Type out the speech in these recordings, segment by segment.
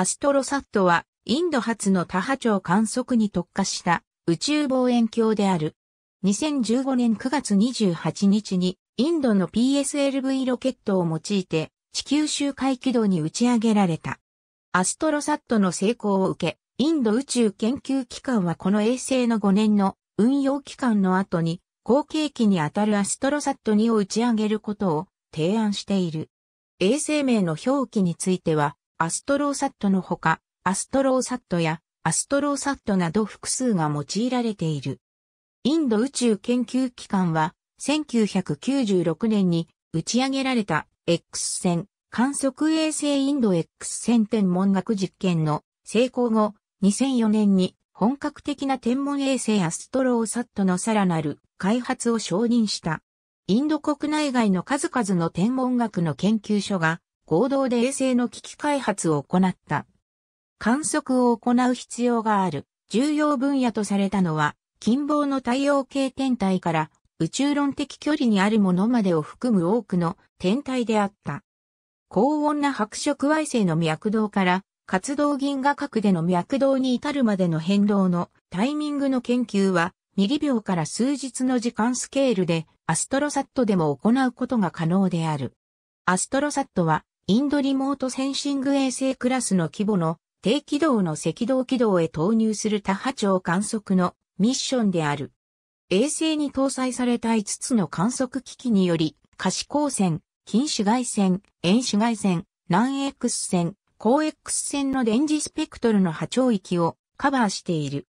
アストロサットは、インド初の多波長観測に特化した宇宙望遠鏡である。2015年9月28日に、インドの PSLV ロケットを用いて、地球周回軌道に打ち上げられた。アストロサットの成功を受け、インド宇宙研究機関はこの衛星の5年の運用期間の後に、後継機にあたるアストロサット2を打ち上げることを提案している。衛星名の表記については、アストローサットのほか、アストローサットやアストローサットなど複数が用いられている。インド宇宙研究機関は、1996年に打ち上げられた X 線観測衛星インド X 線天文学実験の成功後、2004年に本格的な天文衛星アストローサットのさらなる開発を承認した。インド国内外の数々の天文学の研究所が合同で衛星の機器開発を行った。観測を行う必要がある重要分野とされたのは、近傍の太陽系天体から宇宙論的距離にあるものまでを含む多くの天体であった。高温な白色矮星の脈動から活動銀河核での脈動に至るまでの変動のタイミングの研究はミリ秒から数日の時間スケールでアストロサットでも行うことが可能である。アストロサットはインドリモートセンシング衛星クラスの規模の低軌道の赤道軌道へ投入する多波長観測のミッションである。衛星に搭載された5つの観測機器により、可視光線、近紫外線、遠紫外線、南 X 線、高 X 線の電磁スペクトルの波長域をカバーしている。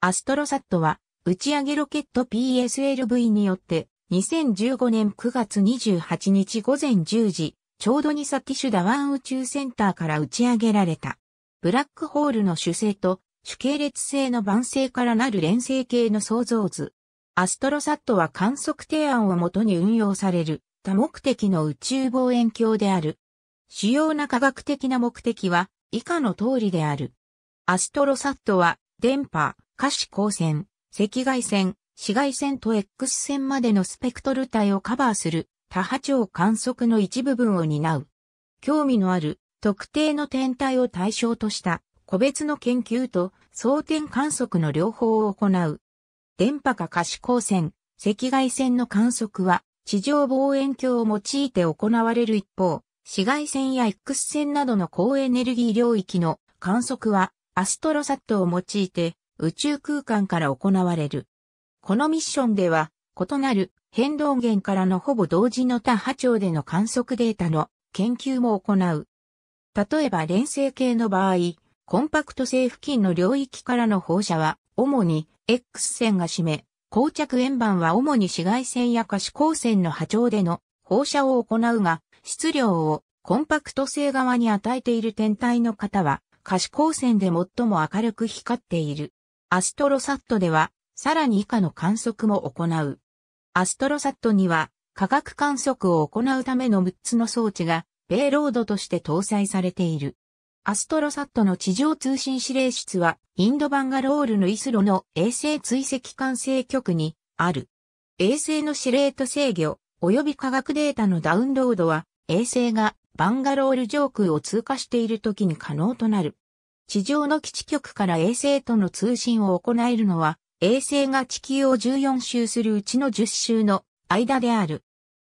アストロサットは打ち上げロケット PSLV によって2015年9月28日午前10時ちょうどにサティシュダワン宇宙センターから打ち上げられた。ブラックホールの主星と主系列星の晩星からなる連星系の創造図。アストロサットは観測提案をもとに運用される多目的の宇宙望遠鏡である。主要な科学的な目的は以下の通りである。アストロサットは電波、可視光線、赤外線、紫外線と X 線までのスペクトル帯をカバーする多波長観測の一部分を担う。興味のある特定の天体を対象とした個別の研究と装点観測の両方を行う。電波か可視光線、赤外線の観測は地上望遠鏡を用いて行われる一方、紫外線や X 線などの高エネルギー領域の観測はアストロサットを用いて宇宙空間から行われる。このミッションでは異なる変動源からのほぼ同時の他波長での観測データの研究も行う。例えば連星系の場合、コンパクト性付近の領域からの放射は、主に X 線が占め、膠着円盤は主に紫外線や可視光線の波長での放射を行うが、質量をコンパクト性側に与えている天体の方は、可視光線で最も明るく光っている。アストロサットでは、さらに以下の観測も行う。アストロサットには、科学観測を行うための6つの装置が、ベイロードとして搭載されている。アストロサットの地上通信指令室は、インドバンガロールのイスロの衛星追跡管制局にある。衛星の指令と制御、及び科学データのダウンロードは、衛星がバンガロール上空を通過している時に可能となる。地上の基地局から衛星との通信を行えるのは、衛星が地球を14周するうちの10周の間である。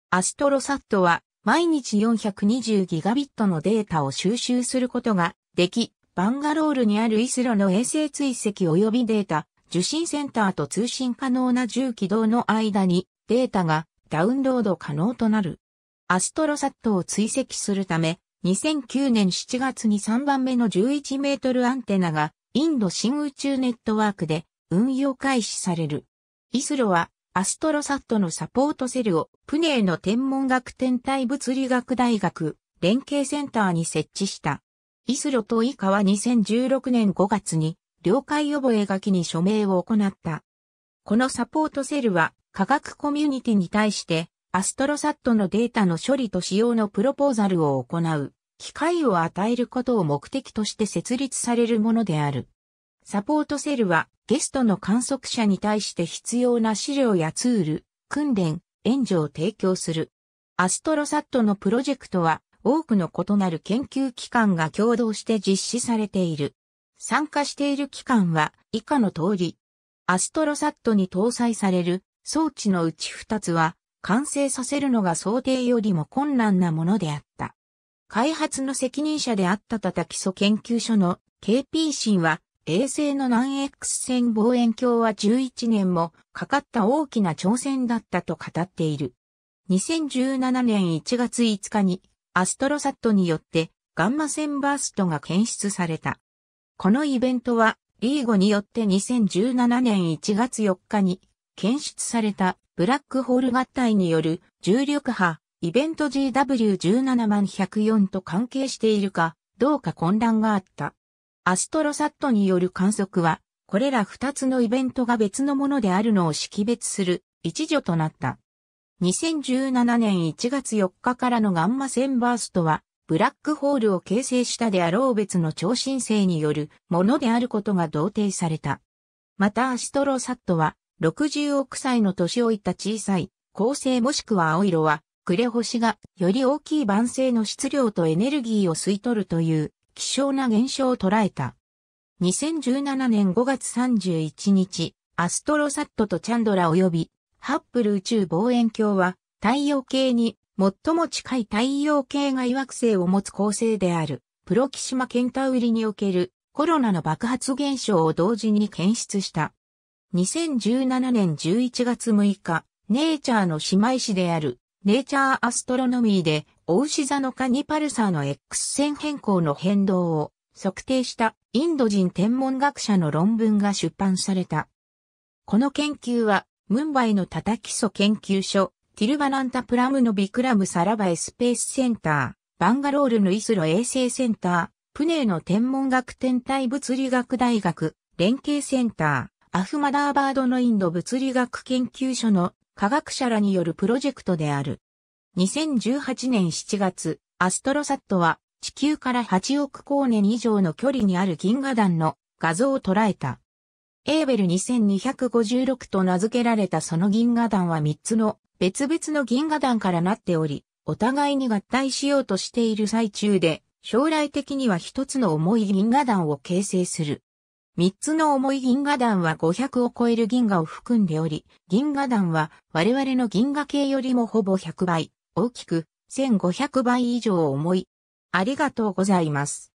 アストロサットは毎日420ギガビットのデータを収集することができ、バンガロールにあるイスロの衛星追跡及びデータ受信センターと通信可能な重機動の間にデータがダウンロード可能となる。アストロサットを追跡するため、2009年7月に3番目の11メートルアンテナがインド新宇宙ネットワークで運用開始される。イスロはアストロサットのサポートセルをプネーの天文学天体物理学大学連携センターに設置した。イスロとイカは2016年5月に了解覚書に署名を行った。このサポートセルは科学コミュニティに対してアストロサットのデータの処理と使用のプロポーザルを行う機会を与えることを目的として設立されるものである。サポートセルはゲストの観測者に対して必要な資料やツール、訓練、援助を提供する。アストロサットのプロジェクトは多くの異なる研究機関が共同して実施されている。参加している機関は以下の通り。アストロサットに搭載される装置のうち2つは完成させるのが想定よりも困難なものであった。開発の責任者であったたた基礎研究所の KP 新は衛星の南 X 線望遠鏡は11年もかかった大きな挑戦だったと語っている。2017年1月5日にアストロサットによってガンマ線バーストが検出された。このイベントはリーゴによって2017年1月4日に検出されたブラックホール合体による重力波イベント GW17104 と関係しているかどうか混乱があった。アストロサットによる観測は、これら2つのイベントが別のものであるのを識別する一助となった。2017年1月4日からのガンマ線バーストは、ブラックホールを形成したであろう別の超新星によるものであることが同定された。またアストロサットは、60億歳の年老いた小さい、恒星もしくは青色は、クレ星がより大きい晩星の質量とエネルギーを吸い取るという希少な現象を捉えた。2017年5月31日、アストロサットとチャンドラ及び、ハッブル宇宙望遠鏡は、太陽系に最も近い太陽系外惑星を持つ構成である、プロキシマケンタウリにおけるコロナの爆発現象を同時に検出した。2017年11月6日、ネイチャーの姉妹誌である、ネイチャーアストロノミーで大牛座のカニパルサーの X 線変更の変動を測定したインド人天文学者の論文が出版された。この研究は、ムンバイのタタ基礎研究所、ティルバナンタプラムのビクラムサラバエスペースセンター、バンガロールのイスロ衛星センター、プネーの天文学天体物理学大学、連携センター、アフマダーバードのインド物理学研究所の科学者らによるプロジェクトである。2018年7月、アストロサットは地球から8億光年以上の距離にある銀河団の画像を捉えた。エーベル2256と名付けられたその銀河団は3つの別々の銀河団からなっており、お互いに合体しようとしている最中で、将来的には一つの重い銀河団を形成する。三つの重い銀河団は500を超える銀河を含んでおり、銀河団は我々の銀河系よりもほぼ100倍、大きく1500倍以上重い。ありがとうございます。